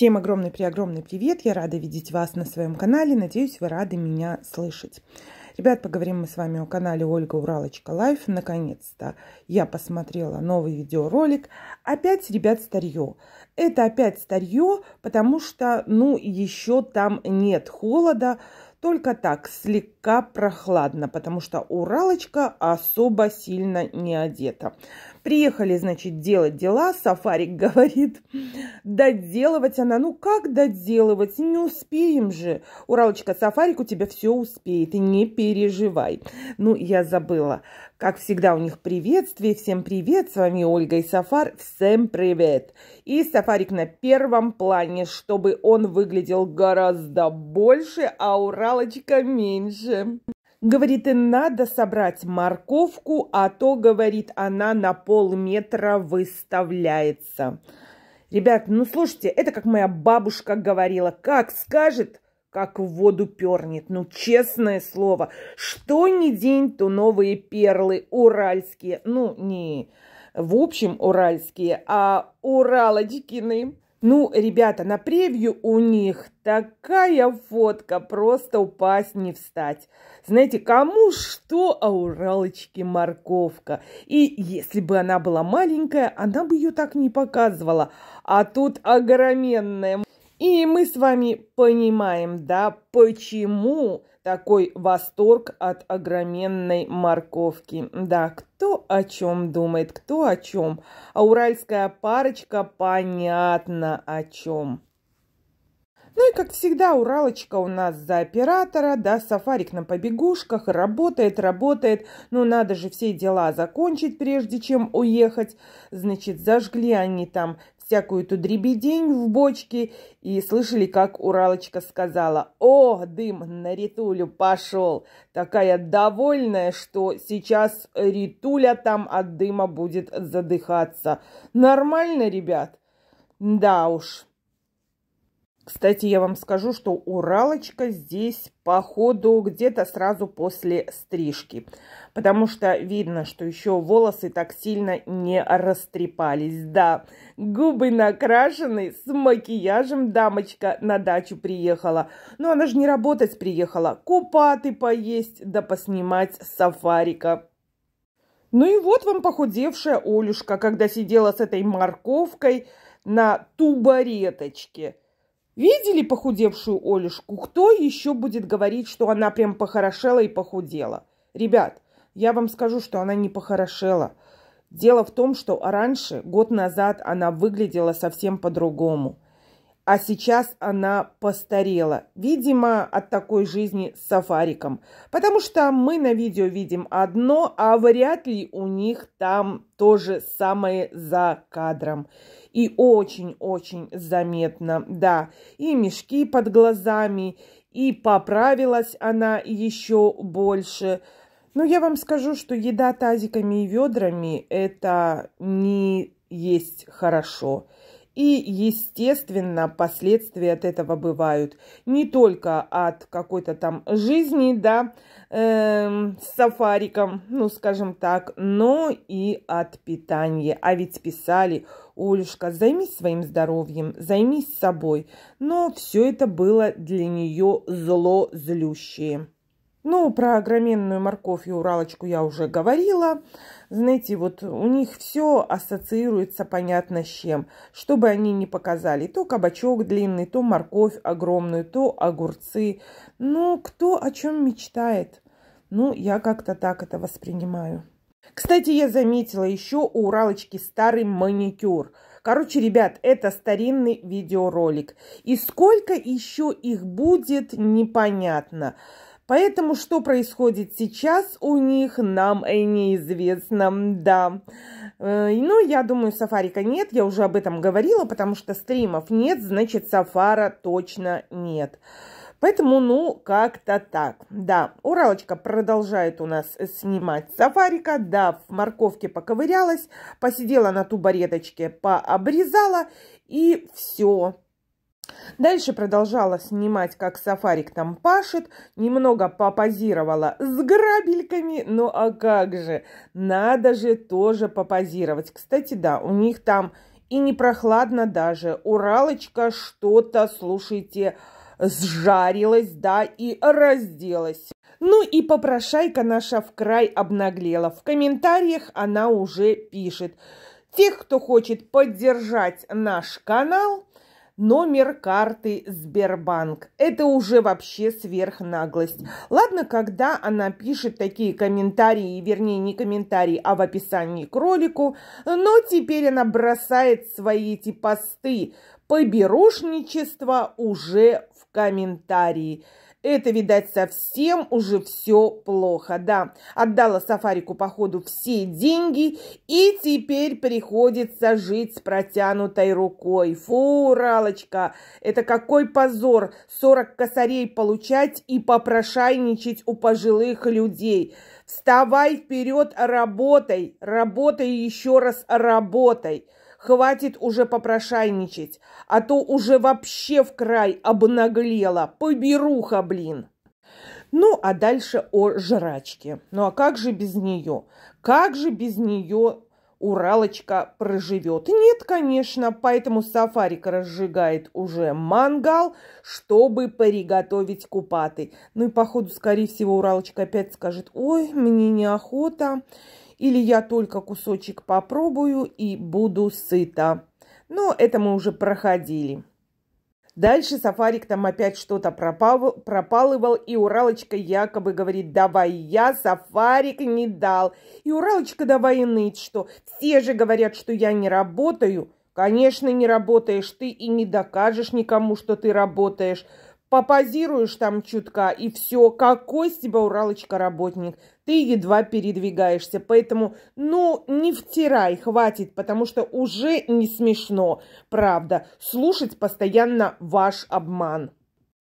Всем огромный-преогромный привет! Я рада видеть вас на своем канале. Надеюсь, вы рады меня слышать. Ребят, поговорим мы с вами о канале Ольга Уралочка Лайф. Наконец-то я посмотрела новый видеоролик. Опять, ребят, старье. Это опять старье, потому что, ну, еще там нет холода. Только так, слегка слегка прохладно, потому что Уралочка особо сильно не одета. Приехали, значит, делать дела. Сафарик говорит, доделывать она. Ну как доделывать? Не успеем же. Уралочка, Сафарик у тебя все успеет, не переживай. Ну, я забыла. Как всегда у них приветствие. Всем привет, с вами Ольга и Сафар. Всем привет. И Сафарик на первом плане, чтобы он выглядел гораздо больше, а Уралочка меньше тоже. Говорит, и надо собрать морковку, а то, говорит, она на полметра выставляется. Ребят, ну слушайте, это как моя бабушка говорила, как скажет, как в воду пернет. Ну, честное слово, что ни день, то новые перлы уральские. Ну, не в общем уральские, а уралочкины. Ну, ребята, на превью у них такая фотка, просто упасть не встать. Знаете, кому что, а у Ралочки морковка. И если бы она была маленькая, она бы ее так не показывала. А тут огроменная. И мы с вами понимаем, да, почему такой восторг от огроменной морковки. Да, кто о чем думает, кто о чем. А уральская парочка понятно о чем. Ну и, как всегда, Уралочка у нас за оператора, да, сафарик на побегушках, работает, работает. Ну, надо же все дела закончить, прежде чем уехать. Значит, зажгли они там всякую эту дребедень в бочке и слышали, как Уралочка сказала «О, дым на Ритулю пошел!» Такая довольная, что сейчас Ритуля там от дыма будет задыхаться. Нормально, ребят? Да уж. Кстати, я вам скажу, что уралочка здесь по ходу где-то сразу после стрижки, потому что видно, что еще волосы так сильно не растрепались. Да, губы накрашены, с макияжем дамочка на дачу приехала. Но она же не работать приехала, купаты поесть да поснимать сафарика. Ну и вот вам похудевшая Олюшка, когда сидела с этой морковкой на тубареточке – Видели похудевшую Олюшку? Кто еще будет говорить, что она прям похорошела и похудела? Ребят, я вам скажу, что она не похорошела. Дело в том, что раньше, год назад, она выглядела совсем по-другому – а сейчас она постарела. Видимо, от такой жизни с сафариком. Потому что мы на видео видим одно, а вряд ли у них там то же самое за кадром. И очень-очень заметно, да. И мешки под глазами, и поправилась она еще больше. Но я вам скажу, что еда тазиками и ведрами – это не есть хорошо. И, естественно, последствия от этого бывают. Не только от какой-то там жизни, да, э, с сафариком, ну, скажем так, но и от питания. А ведь писали, Олюшка, займись своим здоровьем, займись собой. Но все это было для нее зло злющее. Ну, про огроменную морковь и уралочку я уже говорила. Знаете, вот у них все ассоциируется понятно с чем. чтобы они не показали, то кабачок длинный, то морковь огромную, то огурцы. Ну, кто о чем мечтает? Ну, я как-то так это воспринимаю. Кстати, я заметила еще у Уралочки старый маникюр. Короче, ребят, это старинный видеоролик. И сколько еще их будет, непонятно. Непонятно. Поэтому что происходит сейчас у них, нам и неизвестно, да. Э, ну, я думаю, сафарика нет, я уже об этом говорила, потому что стримов нет, значит, сафара точно нет. Поэтому, ну, как-то так. Да, Уралочка продолжает у нас снимать сафарика. Да, в морковке поковырялась, посидела на тубареточке, пообрезала, и все. Дальше продолжала снимать, как сафарик там пашет, немного попозировала с грабельками, ну а как же, надо же тоже попозировать. Кстати, да, у них там и не прохладно даже, Уралочка что-то, слушайте, сжарилась, да, и разделась. Ну и попрошайка наша в край обнаглела. В комментариях она уже пишет. Тех, кто хочет поддержать наш канал – номер карты Сбербанк. Это уже вообще сверхнаглость. Ладно, когда она пишет такие комментарии, вернее, не комментарии, а в описании к ролику, но теперь она бросает свои эти посты. Поберушничество уже в комментарии. Это, видать, совсем уже все плохо, да. Отдала сафарику, походу, все деньги, и теперь приходится жить с протянутой рукой. Фу, Ралочка, это какой позор, 40 косарей получать и попрошайничать у пожилых людей. Вставай вперед, работай, работай еще раз работай. Хватит уже попрошайничать, а то уже вообще в край обнаглела. Поберуха, блин!» Ну, а дальше о жрачке. Ну, а как же без нее? Как же без нее Уралочка проживет? Нет, конечно, поэтому Сафарик разжигает уже мангал, чтобы приготовить купаты. Ну и, походу, скорее всего, Уралочка опять скажет, ой, мне неохота или я только кусочек попробую и буду сыта. Но это мы уже проходили. Дальше сафарик там опять что-то пропалывал, и Уралочка якобы говорит, давай я, сафарик не дал. И Уралочка давай и ныть, что все же говорят, что я не работаю. Конечно, не работаешь ты и не докажешь никому, что ты работаешь попозируешь там чутка, и все, какой с тебя Уралочка работник, ты едва передвигаешься, поэтому, ну, не втирай, хватит, потому что уже не смешно, правда, слушать постоянно ваш обман.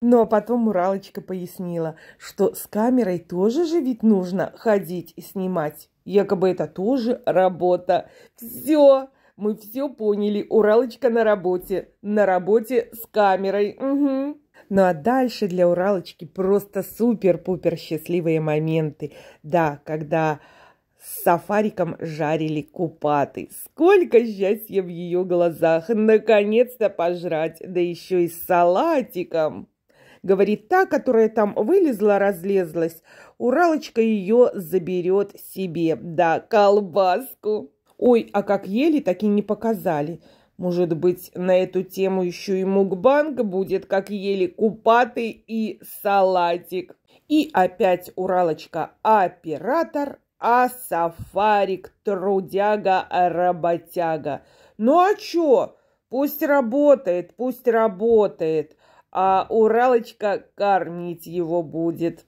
Ну а потом Уралочка пояснила, что с камерой тоже же ведь нужно ходить и снимать. Якобы это тоже работа. Все, мы все поняли. Уралочка на работе. На работе с камерой. Угу. Ну а дальше для Уралочки просто супер-пупер счастливые моменты. Да, когда с сафариком жарили купаты. Сколько счастья в ее глазах! Наконец-то пожрать, да еще и с салатиком! Говорит та, которая там вылезла, разлезлась. Уралочка ее заберет себе, да, колбаску. Ой, а как ели, так и не показали. Может быть, на эту тему еще и мукбанг будет, как ели купаты и салатик. И опять Уралочка оператор, а сафарик трудяга работяга. Ну а чё? Пусть работает, пусть работает, а Уралочка кормить его будет.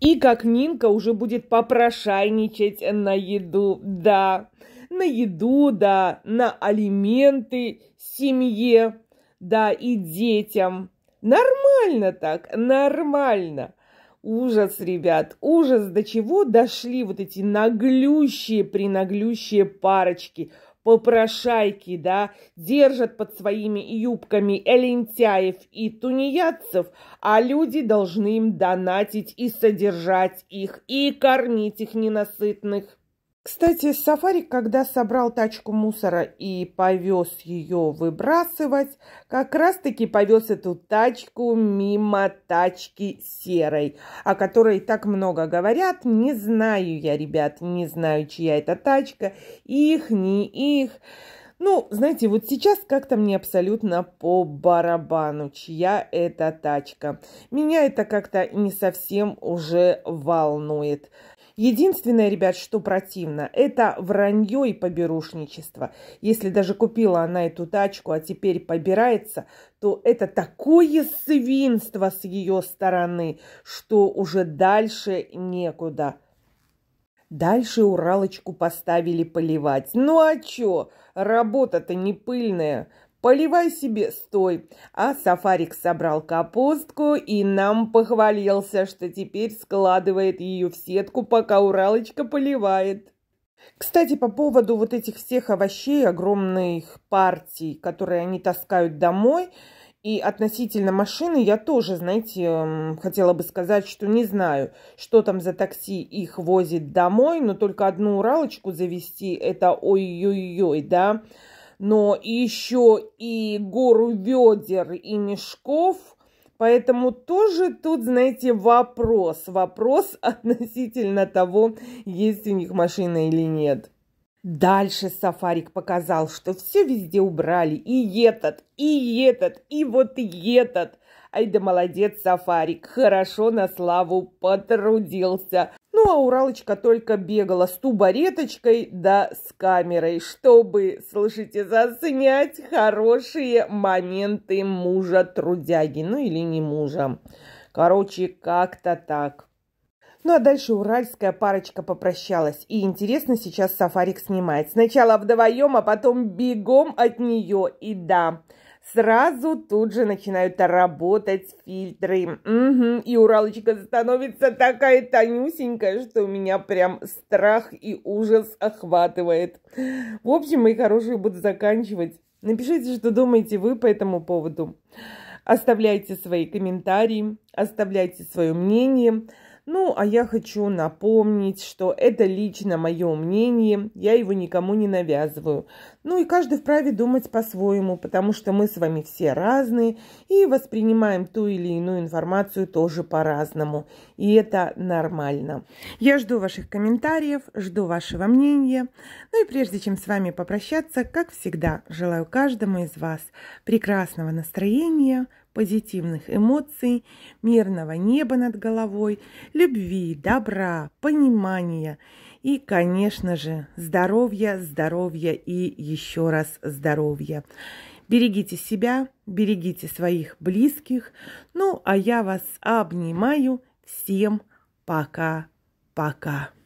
И как Нинка уже будет попрошайничать на еду, да на еду, да, на алименты семье, да, и детям. Нормально так, нормально. Ужас, ребят, ужас, до чего дошли вот эти наглющие, принаглющие парочки, попрошайки, да, держат под своими юбками элентяев и тунеядцев, а люди должны им донатить и содержать их, и кормить их ненасытных. Кстати, Сафари, когда собрал тачку мусора и повез ее выбрасывать, как раз-таки повез эту тачку мимо тачки серой, о которой так много говорят. Не знаю я, ребят, не знаю, чья это тачка, их, не их. Ну, знаете, вот сейчас как-то мне абсолютно по барабану, чья это тачка. Меня это как-то не совсем уже волнует. Единственное, ребят, что противно, это вранье и поберушничество. Если даже купила она эту тачку, а теперь побирается, то это такое свинство с ее стороны, что уже дальше некуда. Дальше Уралочку поставили поливать. Ну а чё? Работа-то не пыльная. Поливай себе, стой. А Сафарик собрал капустку и нам похвалился, что теперь складывает ее в сетку, пока Уралочка поливает. Кстати, по поводу вот этих всех овощей, огромных партий, которые они таскают домой, и относительно машины я тоже, знаете, хотела бы сказать, что не знаю, что там за такси их возит домой, но только одну Уралочку завести, это ой-ой-ой, да, но еще и гору ведер и мешков. Поэтому тоже тут, знаете, вопрос. Вопрос относительно того, есть у них машина или нет. Дальше сафарик показал, что все везде убрали. И этот, и этот, и вот и этот. Ай да молодец, сафарик, хорошо на славу потрудился. Ну, а Уралочка только бегала с тубареточкой да с камерой, чтобы, слушайте, заснять хорошие моменты мужа трудяги. Ну, или не мужа. Короче, как-то так. Ну а дальше уральская парочка попрощалась. И интересно сейчас сафарик снимает. Сначала вдвоем, а потом бегом от нее. И да, сразу тут же начинают работать фильтры. Угу. И Уралочка становится такая тонюсенькая, что у меня прям страх и ужас охватывает. В общем, мои хорошие, буду заканчивать. Напишите, что думаете вы по этому поводу. Оставляйте свои комментарии, оставляйте свое мнение. Ну, а я хочу напомнить, что это лично мое мнение, я его никому не навязываю. Ну и каждый вправе думать по-своему, потому что мы с вами все разные и воспринимаем ту или иную информацию тоже по-разному. И это нормально. Я жду ваших комментариев, жду вашего мнения. Ну и прежде чем с вами попрощаться, как всегда, желаю каждому из вас прекрасного настроения, позитивных эмоций, мирного неба над головой, любви, добра, понимания – и, конечно же, здоровья, здоровья и еще раз здоровья. Берегите себя, берегите своих близких. Ну, а я вас обнимаю. Всем пока-пока.